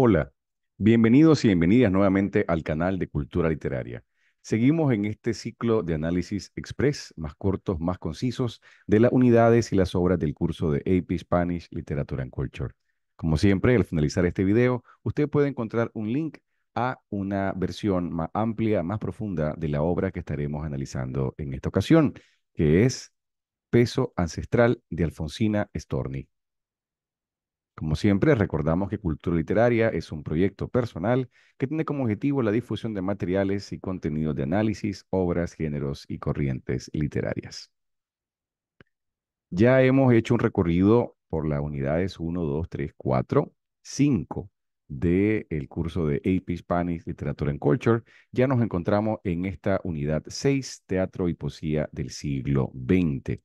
Hola, bienvenidos y bienvenidas nuevamente al canal de Cultura Literaria. Seguimos en este ciclo de análisis express, más cortos, más concisos, de las unidades y las obras del curso de AP Spanish Literature and Culture. Como siempre, al finalizar este video, usted puede encontrar un link a una versión más amplia, más profunda de la obra que estaremos analizando en esta ocasión, que es Peso Ancestral de Alfonsina Storni. Como siempre, recordamos que Cultura Literaria es un proyecto personal que tiene como objetivo la difusión de materiales y contenidos de análisis, obras, géneros y corrientes literarias. Ya hemos hecho un recorrido por las unidades 1, 2, 3, 4, 5 del curso de AP Spanish Literature and Culture. Ya nos encontramos en esta unidad 6, Teatro y Poesía del siglo XX.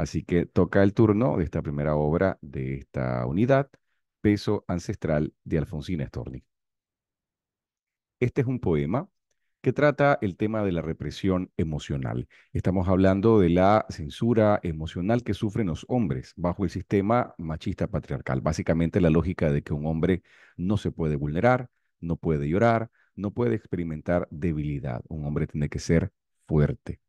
Así que toca el turno de esta primera obra de esta unidad, Peso Ancestral de Alfonsina Storni. Este es un poema que trata el tema de la represión emocional. Estamos hablando de la censura emocional que sufren los hombres bajo el sistema machista patriarcal. Básicamente la lógica de que un hombre no se puede vulnerar, no puede llorar, no puede experimentar debilidad. Un hombre tiene que ser fuerte.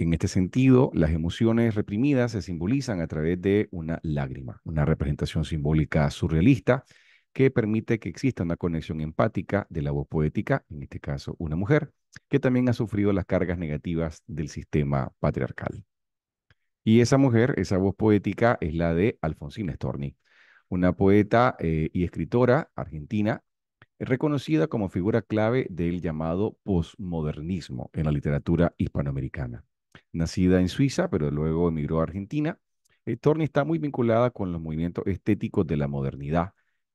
En este sentido, las emociones reprimidas se simbolizan a través de una lágrima, una representación simbólica surrealista que permite que exista una conexión empática de la voz poética, en este caso una mujer, que también ha sufrido las cargas negativas del sistema patriarcal. Y esa mujer, esa voz poética, es la de Alfonsina Storni, una poeta eh, y escritora argentina reconocida como figura clave del llamado posmodernismo en la literatura hispanoamericana. Nacida en Suiza, pero luego emigró a Argentina, Storni eh, está muy vinculada con los movimientos estéticos de la modernidad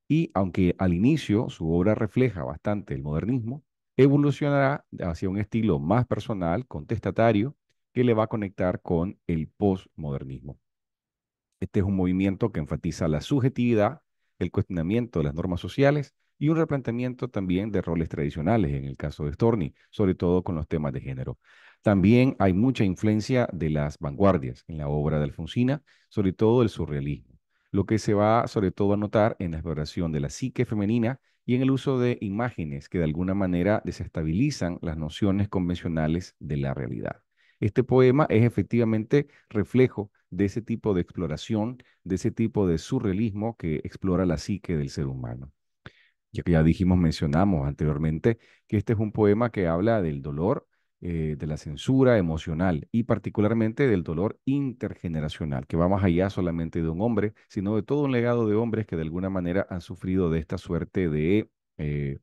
y aunque al inicio su obra refleja bastante el modernismo, evolucionará hacia un estilo más personal, contestatario, que le va a conectar con el postmodernismo. Este es un movimiento que enfatiza la subjetividad, el cuestionamiento de las normas sociales y un replanteamiento también de roles tradicionales en el caso de Storni, sobre todo con los temas de género. También hay mucha influencia de las vanguardias en la obra de Alfonsina, sobre todo el surrealismo, lo que se va sobre todo a notar en la exploración de la psique femenina y en el uso de imágenes que de alguna manera desestabilizan las nociones convencionales de la realidad. Este poema es efectivamente reflejo de ese tipo de exploración, de ese tipo de surrealismo que explora la psique del ser humano. Ya que ya dijimos, mencionamos anteriormente que este es un poema que habla del dolor, eh, de la censura emocional y particularmente del dolor intergeneracional, que va más allá solamente de un hombre, sino de todo un legado de hombres que de alguna manera han sufrido de esta suerte de, eh,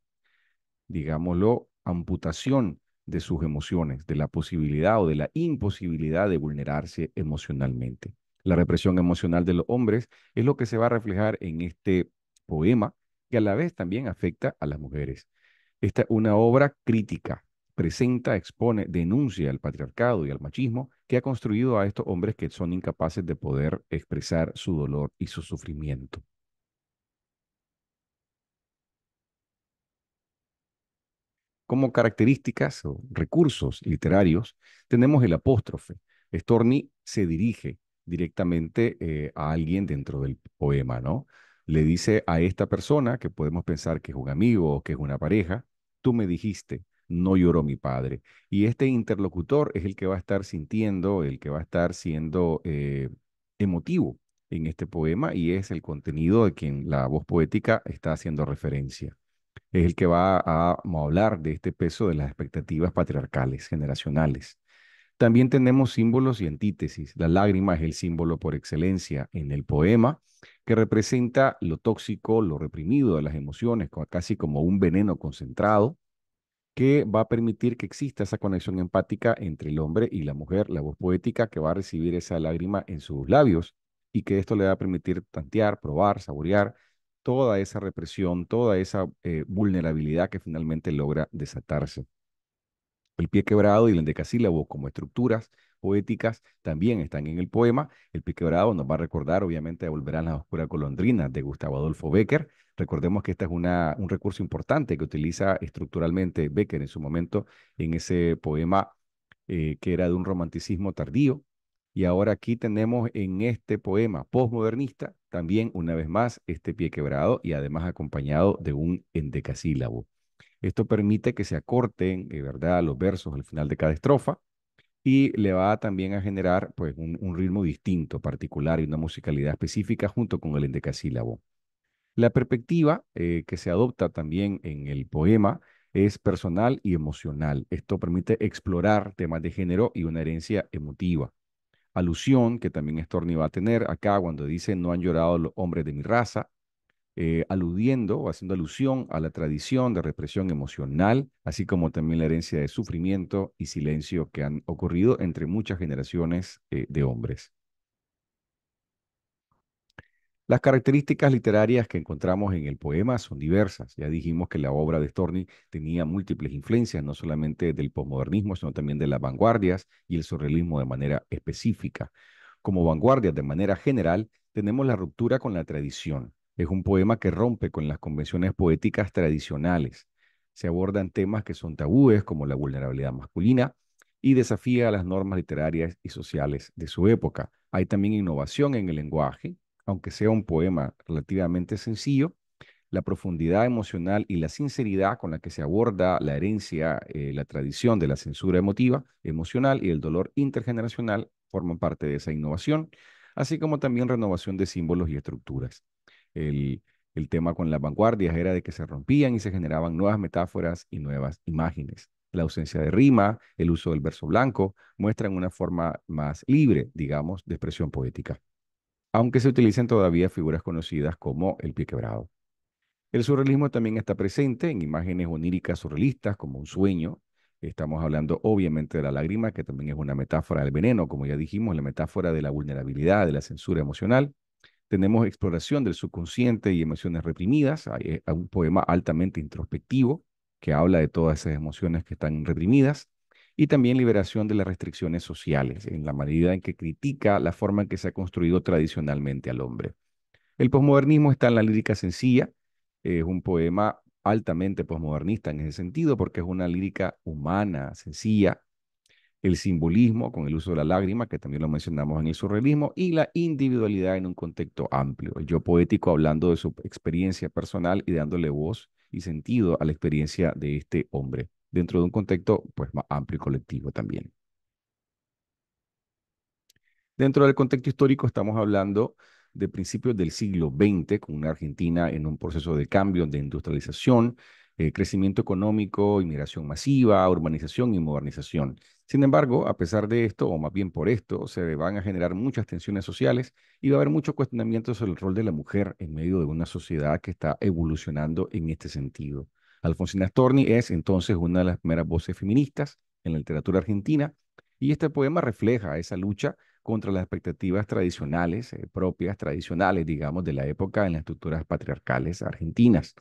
digámoslo, amputación de sus emociones, de la posibilidad o de la imposibilidad de vulnerarse emocionalmente. La represión emocional de los hombres es lo que se va a reflejar en este poema, que a la vez también afecta a las mujeres. Esta es una obra crítica, presenta, expone, denuncia al patriarcado y al machismo que ha construido a estos hombres que son incapaces de poder expresar su dolor y su sufrimiento. Como características o recursos literarios, tenemos el apóstrofe. Storni se dirige directamente eh, a alguien dentro del poema, ¿no? Le dice a esta persona, que podemos pensar que es un amigo o que es una pareja, tú me dijiste, no lloró mi padre. Y este interlocutor es el que va a estar sintiendo, el que va a estar siendo eh, emotivo en este poema y es el contenido de quien la voz poética está haciendo referencia. Es el que va a, a hablar de este peso de las expectativas patriarcales, generacionales. También tenemos símbolos y antítesis. La lágrima es el símbolo por excelencia en el poema que representa lo tóxico, lo reprimido de las emociones, casi como un veneno concentrado que va a permitir que exista esa conexión empática entre el hombre y la mujer, la voz poética que va a recibir esa lágrima en sus labios y que esto le va a permitir tantear, probar, saborear toda esa represión, toda esa eh, vulnerabilidad que finalmente logra desatarse. El pie quebrado y el endecasílabo como estructuras poéticas también están en el poema. El pie quebrado nos va a recordar, obviamente, a Volverán las oscuras colondrinas de Gustavo Adolfo Becker, Recordemos que este es una, un recurso importante que utiliza estructuralmente Becker en su momento en ese poema eh, que era de un romanticismo tardío. Y ahora aquí tenemos en este poema postmodernista también una vez más este pie quebrado y además acompañado de un endecasílabo. Esto permite que se acorten, de ¿verdad?, los versos al final de cada estrofa y le va también a generar pues un ritmo distinto, particular y una musicalidad específica junto con el endecasílabo. La perspectiva eh, que se adopta también en el poema es personal y emocional. Esto permite explorar temas de género y una herencia emotiva. Alusión que también Storni va a tener acá cuando dice no han llorado los hombres de mi raza, eh, aludiendo o haciendo alusión a la tradición de represión emocional, así como también la herencia de sufrimiento y silencio que han ocurrido entre muchas generaciones eh, de hombres. Las características literarias que encontramos en el poema son diversas. Ya dijimos que la obra de Storni tenía múltiples influencias, no solamente del posmodernismo, sino también de las vanguardias y el surrealismo de manera específica. Como vanguardia, de manera general, tenemos la ruptura con la tradición. Es un poema que rompe con las convenciones poéticas tradicionales. Se abordan temas que son tabúes, como la vulnerabilidad masculina, y desafía las normas literarias y sociales de su época. Hay también innovación en el lenguaje, aunque sea un poema relativamente sencillo, la profundidad emocional y la sinceridad con la que se aborda la herencia, eh, la tradición de la censura emotiva, emocional y el dolor intergeneracional forman parte de esa innovación, así como también renovación de símbolos y estructuras. El, el tema con las vanguardias era de que se rompían y se generaban nuevas metáforas y nuevas imágenes. La ausencia de rima, el uso del verso blanco, muestran una forma más libre, digamos, de expresión poética aunque se utilicen todavía figuras conocidas como el pie quebrado. El surrealismo también está presente en imágenes oníricas surrealistas como un sueño. Estamos hablando obviamente de la lágrima, que también es una metáfora del veneno, como ya dijimos, la metáfora de la vulnerabilidad, de la censura emocional. Tenemos exploración del subconsciente y emociones reprimidas. Hay eh, un poema altamente introspectivo que habla de todas esas emociones que están reprimidas y también liberación de las restricciones sociales, en la medida en que critica la forma en que se ha construido tradicionalmente al hombre. El posmodernismo está en la lírica sencilla, es un poema altamente posmodernista en ese sentido, porque es una lírica humana, sencilla, el simbolismo con el uso de la lágrima, que también lo mencionamos en el surrealismo, y la individualidad en un contexto amplio. El yo poético hablando de su experiencia personal y dándole voz y sentido a la experiencia de este hombre dentro de un contexto pues, más amplio y colectivo también. Dentro del contexto histórico estamos hablando de principios del siglo XX, con una Argentina en un proceso de cambio, de industrialización, eh, crecimiento económico, inmigración masiva, urbanización y modernización. Sin embargo, a pesar de esto, o más bien por esto, se van a generar muchas tensiones sociales y va a haber muchos cuestionamientos sobre el rol de la mujer en medio de una sociedad que está evolucionando en este sentido. Alfonsina Storni es entonces una de las primeras voces feministas en la literatura argentina y este poema refleja esa lucha contra las expectativas tradicionales, eh, propias tradicionales, digamos, de la época en las estructuras patriarcales argentinas.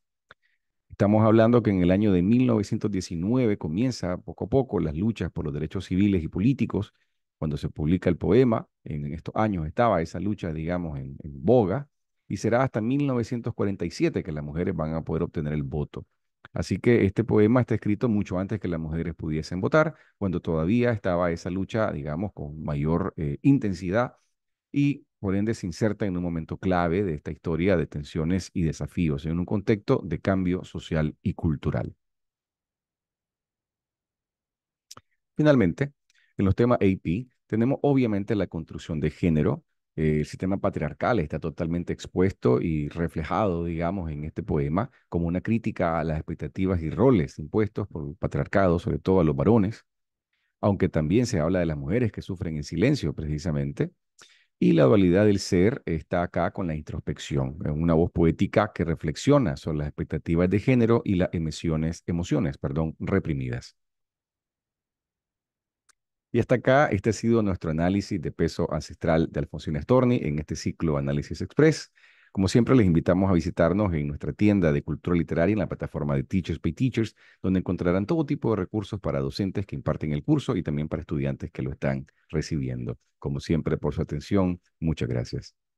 Estamos hablando que en el año de 1919 comienza poco a poco las luchas por los derechos civiles y políticos. Cuando se publica el poema, en estos años estaba esa lucha, digamos, en boga, y será hasta 1947 que las mujeres van a poder obtener el voto. Así que este poema está escrito mucho antes que las mujeres pudiesen votar, cuando todavía estaba esa lucha, digamos, con mayor eh, intensidad y por ende se inserta en un momento clave de esta historia de tensiones y desafíos, en un contexto de cambio social y cultural. Finalmente, en los temas AP tenemos obviamente la construcción de género, el sistema patriarcal está totalmente expuesto y reflejado, digamos, en este poema como una crítica a las expectativas y roles impuestos por el patriarcado, sobre todo a los varones, aunque también se habla de las mujeres que sufren en silencio precisamente. Y la dualidad del ser está acá con la introspección, una voz poética que reflexiona sobre las expectativas de género y las emisiones, emociones perdón, reprimidas. Y hasta acá, este ha sido nuestro análisis de peso ancestral de Alfonso Storni en este ciclo Análisis Express. Como siempre, les invitamos a visitarnos en nuestra tienda de cultura literaria en la plataforma de Teachers Pay Teachers, donde encontrarán todo tipo de recursos para docentes que imparten el curso y también para estudiantes que lo están recibiendo. Como siempre, por su atención, muchas gracias.